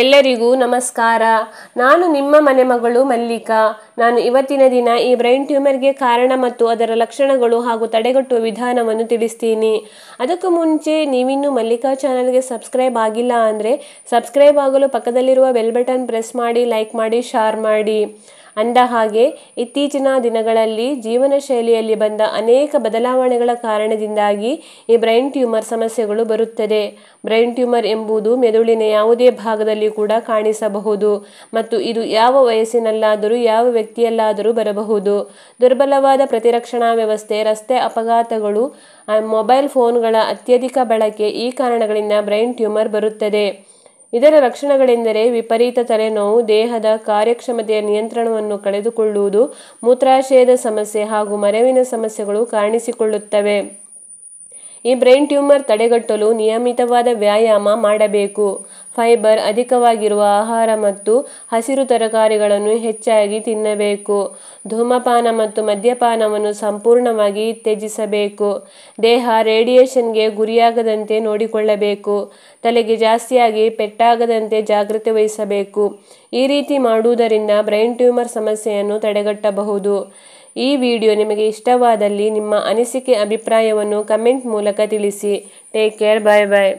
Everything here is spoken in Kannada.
ಎಲ್ಲರಿಗೂ ನಮಸ್ಕಾರ ನಾನು ನಿಮ್ಮ ಮನೆ ಮಗಳು ಮಲ್ಲಿಕಾ ನಾನು ಇವತ್ತಿನ ದಿನ ಈ ಬ್ರೈನ್ ಟ್ಯೂಮರ್ಗೆ ಕಾರಣ ಮತ್ತು ಅದರ ಲಕ್ಷಣಗಳು ಹಾಗೂ ತಡೆಗಟ್ಟುವ ವಿಧಾನವನ್ನು ತಿಳಿಸ್ತೀನಿ ಅದಕ್ಕೂ ಮುಂಚೆ ನೀವಿನ್ನೂ ಮಲ್ಲಿಕಾ ಚಾನಲ್ಗೆ ಸಬ್ಸ್ಕ್ರೈಬ್ ಆಗಿಲ್ಲ ಅಂದರೆ ಸಬ್ಸ್ಕ್ರೈಬ್ ಆಗಲು ಪಕ್ಕದಲ್ಲಿರುವ ಬೆಲ್ ಬಟನ್ ಪ್ರೆಸ್ ಮಾಡಿ ಲೈಕ್ ಮಾಡಿ ಶೇರ್ ಮಾಡಿ ಅಂದ ಹಾಗೆ ಇತ್ತೀಚಿನ ದಿನಗಳಲ್ಲಿ ಜೀವನ ಶೈಲಿಯಲ್ಲಿ ಬಂದ ಅನೇಕ ಬದಲಾವಣೆಗಳ ಕಾರಣದಿಂದಾಗಿ ಈ ಬ್ರೈನ್ ಟ್ಯೂಮರ್ ಸಮಸ್ಯೆಗಳು ಬರುತ್ತದೆ ಬ್ರೈನ್ ಟ್ಯೂಮರ್ ಎಂಬುದು ಮೆದುಳಿನ ಯಾವುದೇ ಭಾಗದಲ್ಲಿ ಕೂಡ ಕಾಣಿಸಬಹುದು ಮತ್ತು ಇದು ಯಾವ ವಯಸ್ಸಿನಲ್ಲಾದರೂ ಯಾವ ವ್ಯಕ್ತಿಯಲ್ಲಾದರೂ ಬರಬಹುದು ದುರ್ಬಲವಾದ ಪ್ರತಿರಕ್ಷಣಾ ವ್ಯವಸ್ಥೆ ರಸ್ತೆ ಅಪಘಾತಗಳು ಮೊಬೈಲ್ ಫೋನ್ಗಳ ಅತ್ಯಧಿಕ ಬಳಕೆ ಈ ಕಾರಣಗಳಿಂದ ಬ್ರೈನ್ ಟ್ಯೂಮರ್ ಬರುತ್ತದೆ ಇದರ ಲಕ್ಷಣಗಳೆಂದರೆ ವಿಪರೀತ ತಲೆನೋವು ದೇಹದ ಕಾರ್ಯಕ್ಷಮತೆಯ ನಿಯಂತ್ರಣವನ್ನು ಕಳೆದುಕೊಳ್ಳುವುದು ಮೂತ್ರಾಶಯದ ಸಮಸ್ಯೆ ಹಾಗೂ ಮರೆವಿನ ಸಮಸ್ಯೆಗಳು ಕಾಣಿಸಿಕೊಳ್ಳುತ್ತವೆ ಈ ಬ್ರೈನ್ ಟ್ಯೂಮರ್ ತಡೆಗಟ್ಟಲು ನಿಯಮಿತವಾದ ವ್ಯಾಯಾಮ ಮಾಡಬೇಕು ಫೈಬರ್ ಅಧಿಕವಾಗಿರುವ ಆಹಾರ ಮತ್ತು ಹಸಿರು ತರಕಾರಿಗಳನ್ನು ಹೆಚ್ಚಾಗಿ ತಿನ್ನಬೇಕು ಧೂಮಪಾನ ಮತ್ತು ಮದ್ಯಪಾನವನ್ನು ಸಂಪೂರ್ಣವಾಗಿ ತ್ಯಜಿಸಬೇಕು ದೇಹ ರೇಡಿಯೇಷನ್ಗೆ ಗುರಿಯಾಗದಂತೆ ನೋಡಿಕೊಳ್ಳಬೇಕು ತಲೆಗೆ ಜಾಸ್ತಿಯಾಗಿ ಪೆಟ್ಟಾಗದಂತೆ ಜಾಗ್ರತೆ ವಹಿಸಬೇಕು ಈ ರೀತಿ ಮಾಡುವುದರಿಂದ ಬ್ರೈನ್ ಟ್ಯೂಮರ್ ಸಮಸ್ಯೆಯನ್ನು ತಡೆಗಟ್ಟಬಹುದು ಈ ವಿಡಿಯೋ ನಿಮಗೆ ಇಷ್ಟವಾದಲ್ಲಿ ನಿಮ್ಮ ಅನಿಸಿಕೆ ಅಭಿಪ್ರಾಯವನ್ನು ಕಮೆಂಟ್ ಮೂಲಕ ತಿಳಿಸಿ ಟೇಕ್ ಕೇರ್ ಬಾಯ್ ಬಾಯ್